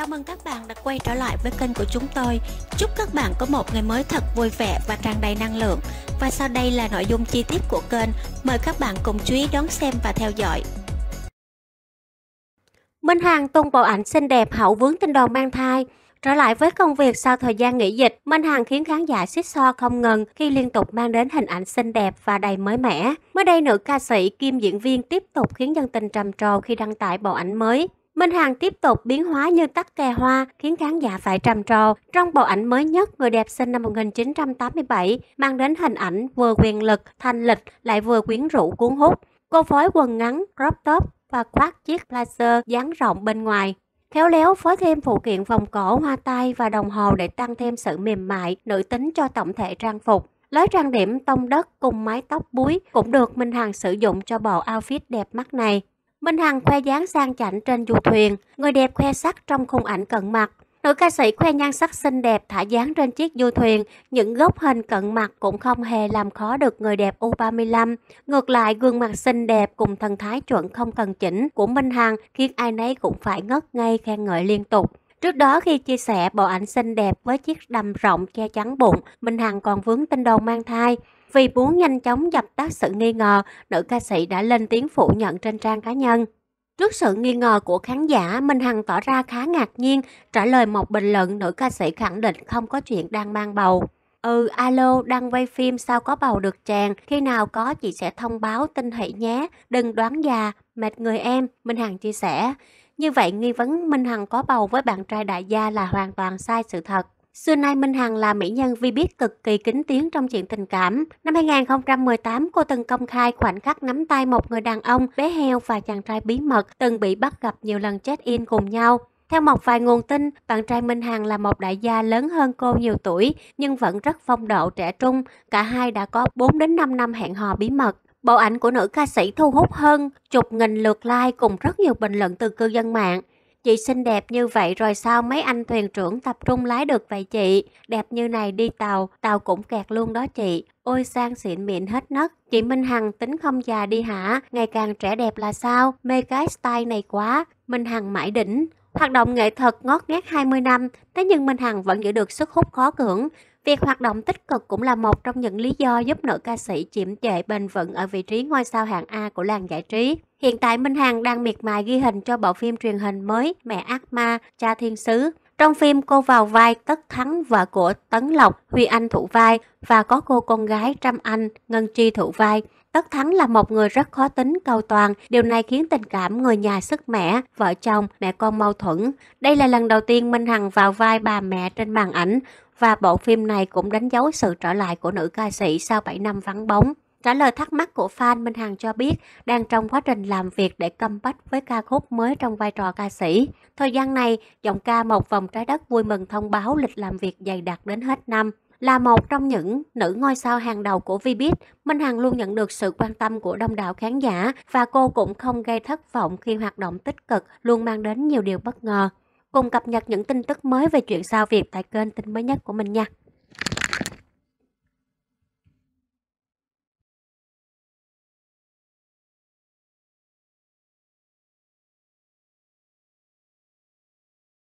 Chào mừng các bạn đã quay trở lại với kênh của chúng tôi. Chúc các bạn có một ngày mới thật vui vẻ và tràn đầy năng lượng. Và sau đây là nội dung chi tiết của kênh. Mời các bạn cùng chú ý đón xem và theo dõi. Minh Hằng tung bộ ảnh xinh đẹp hậu vướng tin đồn mang thai. Trở lại với công việc sau thời gian nghỉ dịch, Minh Hằng khiến khán giả xích so không ngừng khi liên tục mang đến hình ảnh xinh đẹp và đầy mới mẻ. Mới đây, nữ ca sĩ kim diễn viên tiếp tục khiến dân tình trầm trồ khi đăng tải bộ ảnh mới. Minh Hằng tiếp tục biến hóa như tắc kè hoa khiến khán giả phải trầm trồ. Trong bộ ảnh mới nhất, người đẹp sinh năm 1987 mang đến hình ảnh vừa quyền lực, thanh lịch lại vừa quyến rũ cuốn hút. Cô phối quần ngắn, crop top và khoác chiếc blazer dáng rộng bên ngoài. Khéo léo phối thêm phụ kiện vòng cổ, hoa tai và đồng hồ để tăng thêm sự mềm mại, nữ tính cho tổng thể trang phục. Lối trang điểm tông đất cùng mái tóc búi cũng được Minh Hằng sử dụng cho bộ outfit đẹp mắt này. Minh Hằng khoe dáng sang chảnh trên du thuyền, người đẹp khoe sắc trong khung ảnh cận mặt. Nữ ca sĩ khoe nhan sắc xinh đẹp thả dáng trên chiếc du thuyền, những góc hình cận mặt cũng không hề làm khó được người đẹp U35. Ngược lại, gương mặt xinh đẹp cùng thần thái chuẩn không cần chỉnh của Minh Hằng khiến ai nấy cũng phải ngất ngây khen ngợi liên tục. Trước đó khi chia sẻ bộ ảnh xinh đẹp với chiếc đầm rộng che chắn bụng, Minh Hằng còn vướng tin đồn mang thai. Vì muốn nhanh chóng dập tắt sự nghi ngờ, nữ ca sĩ đã lên tiếng phủ nhận trên trang cá nhân. Trước sự nghi ngờ của khán giả, Minh Hằng tỏ ra khá ngạc nhiên, trả lời một bình luận nữ ca sĩ khẳng định không có chuyện đang mang bầu. Ừ, alo, đang quay phim sao có bầu được chàng, khi nào có chị sẽ thông báo tin hỷ nhé, đừng đoán già, mệt người em, Minh Hằng chia sẻ. Như vậy nghi vấn Minh Hằng có bầu với bạn trai đại gia là hoàn toàn sai sự thật. Xưa nay Minh Hằng là mỹ nhân vi biết cực kỳ kính tiếng trong chuyện tình cảm. Năm 2018, cô từng công khai khoảnh khắc nắm tay một người đàn ông, bé heo và chàng trai bí mật từng bị bắt gặp nhiều lần check-in cùng nhau. Theo một vài nguồn tin, bạn trai Minh Hằng là một đại gia lớn hơn cô nhiều tuổi nhưng vẫn rất phong độ trẻ trung. Cả hai đã có 4 đến 5 năm hẹn hò bí mật. Bộ ảnh của nữ ca sĩ thu hút hơn chục nghìn lượt like cùng rất nhiều bình luận từ cư dân mạng. Chị xinh đẹp như vậy rồi sao mấy anh thuyền trưởng tập trung lái được vậy chị? Đẹp như này đi tàu, tàu cũng kẹt luôn đó chị. Ôi sang xịn miệng hết nấc. Chị Minh Hằng tính không già đi hả? Ngày càng trẻ đẹp là sao? Mê cái style này quá. Minh Hằng mãi đỉnh. Hoạt động nghệ thuật ngót nghét 20 năm, thế nhưng Minh Hằng vẫn giữ được sức hút khó cưỡng. Việc hoạt động tích cực cũng là một trong những lý do giúp nữ ca sĩ chiếm trệ bền vững ở vị trí ngôi sao hạng A của làng giải trí. Hiện tại Minh Hằng đang miệt mài ghi hình cho bộ phim truyền hình mới Mẹ Ác Ma, Cha Thiên Sứ. Trong phim cô vào vai Tất Thắng vợ của Tấn Lộc, Huy Anh thủ vai và có cô con gái Trâm Anh, Ngân Chi thủ vai. Tất Thắng là một người rất khó tính, cầu toàn, điều này khiến tình cảm người nhà sức mẻ, vợ chồng, mẹ con mâu thuẫn. Đây là lần đầu tiên Minh Hằng vào vai bà mẹ trên màn ảnh và bộ phim này cũng đánh dấu sự trở lại của nữ ca sĩ sau 7 năm vắng bóng. Trả lời thắc mắc của fan, Minh Hằng cho biết đang trong quá trình làm việc để bách với ca khúc mới trong vai trò ca sĩ. Thời gian này, giọng ca một vòng trái đất vui mừng thông báo lịch làm việc dày đặc đến hết năm. Là một trong những nữ ngôi sao hàng đầu của Vbiz, Minh Hằng luôn nhận được sự quan tâm của đông đảo khán giả và cô cũng không gây thất vọng khi hoạt động tích cực luôn mang đến nhiều điều bất ngờ. Cùng cập nhật những tin tức mới về chuyện sao Việt tại kênh tin mới nhất của mình nha.